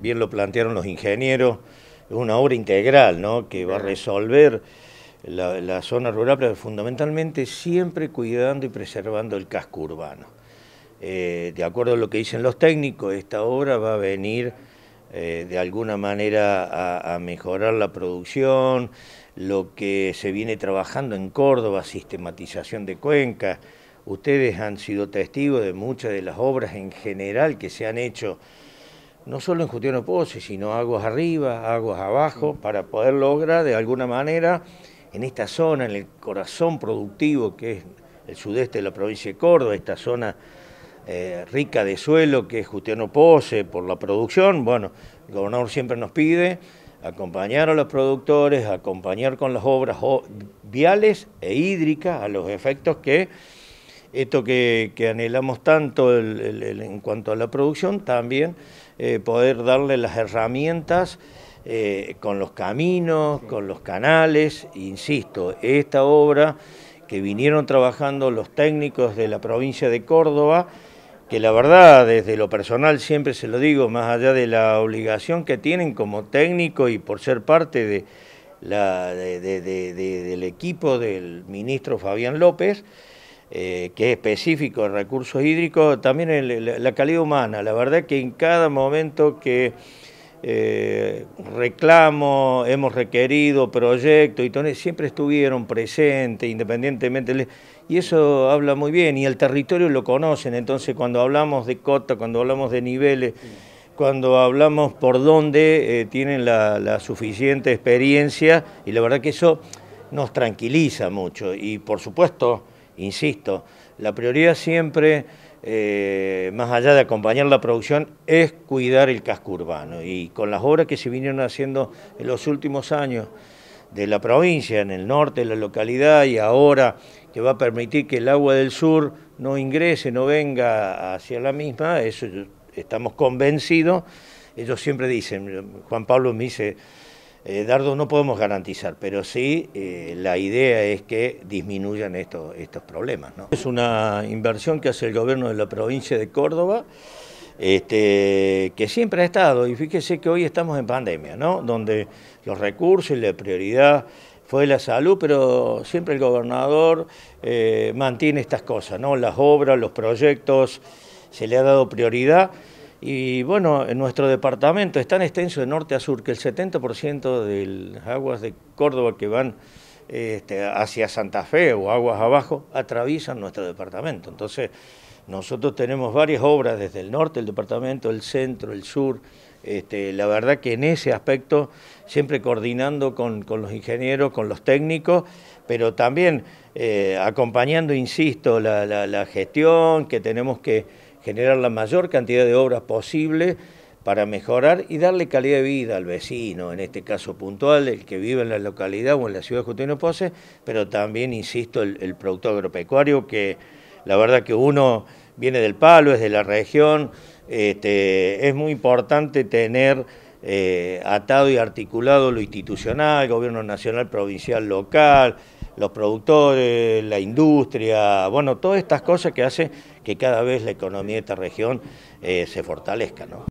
Bien lo plantearon los ingenieros, es una obra integral ¿no? que va a resolver la, zona rural, pero fundamentalmente siempre cuidando y preservando el casco urbano. Eh, de acuerdo a lo que dicen los técnicos, esta obra va a venir eh, de alguna manera a, a, mejorar la producción, lo que se viene trabajando en Córdoba, sistematización de cuencas. Ustedes han sido testigos de muchas de las obras en general que se han hecho no solo en Jutiano Pose sino aguas arriba, aguas abajo, para poder lograr de alguna manera en esta zona, en el corazón productivo que es el sudeste de la provincia de Córdoba, esta zona eh, rica de suelo que es Justiano Pose por la producción. Bueno, el gobernador siempre nos pide acompañar a los productores, acompañar con las obras viales e hídricas a los efectos que esto que, anhelamos tanto en cuanto a la producción, también eh, poder darle las herramientas eh, con los caminos, con los canales, insisto, esta obra que vinieron trabajando los técnicos de la provincia de Córdoba, que la verdad, desde lo personal siempre se lo digo, más allá de la obligación que tienen como técnico y por ser parte del equipo del ministro Fabián López, eh, que es específico de recursos hídricos, también la, calidad humana. La verdad que en cada momento que eh, reclamo, hemos requerido proyectos y siempre estuvieron presentes, independientemente. Y eso habla muy bien, y el territorio lo conocen, entonces cuando hablamos de cota, cuando hablamos de niveles, cuando hablamos por dónde eh, tienen la suficiente experiencia, y la verdad que eso nos tranquiliza mucho. Y por supuesto, Insisto, la prioridad siempre, eh, más allá de acompañar la producción, es cuidar el casco urbano. Y con las obras que se vinieron haciendo en los últimos años de la provincia, en el norte de la localidad, y ahora que va a permitir que el agua del sur no ingrese, no venga hacia la misma, eso estamos convencidos. Ellos siempre dicen, Juan Pablo me dice, eh, Dardo, no podemos garantizar, pero sí eh, la idea es que disminuyan estos problemas. Es una inversión que hace el gobierno de la provincia de Córdoba, este, que siempre ha estado, y fíjese que hoy estamos en pandemia, donde los recursos y la prioridad fue la salud, pero siempre el gobernador eh, mantiene estas cosas, ¿no? las obras, los proyectos, se le ha dado prioridad. Y bueno, en nuestro departamento es tan extenso de norte a sur que el 70% de las aguas de Córdoba que van este, hacia Santa Fe o aguas abajo atraviesan nuestro departamento. Entonces, nosotros tenemos varias obras desde el norte, el departamento, el centro, el sur. Este, la verdad que en ese aspecto, siempre coordinando con, los ingenieros, con los técnicos, pero también eh, acompañando, insisto, la gestión que tenemos que generar la mayor cantidad de obras posible para mejorar y darle calidad de vida al vecino, en este caso puntual, el que vive en la localidad o en la ciudad de Justino Pose, pero también, insisto, el, producto productor agropecuario, que la verdad que uno viene del palo, es de la región, este, es muy importante tener eh, atado y articulado lo institucional, gobierno nacional, provincial, local, los productores, la industria, bueno, todas estas cosas que hacen que cada vez la economía de esta región eh, se fortalezca. ¿no?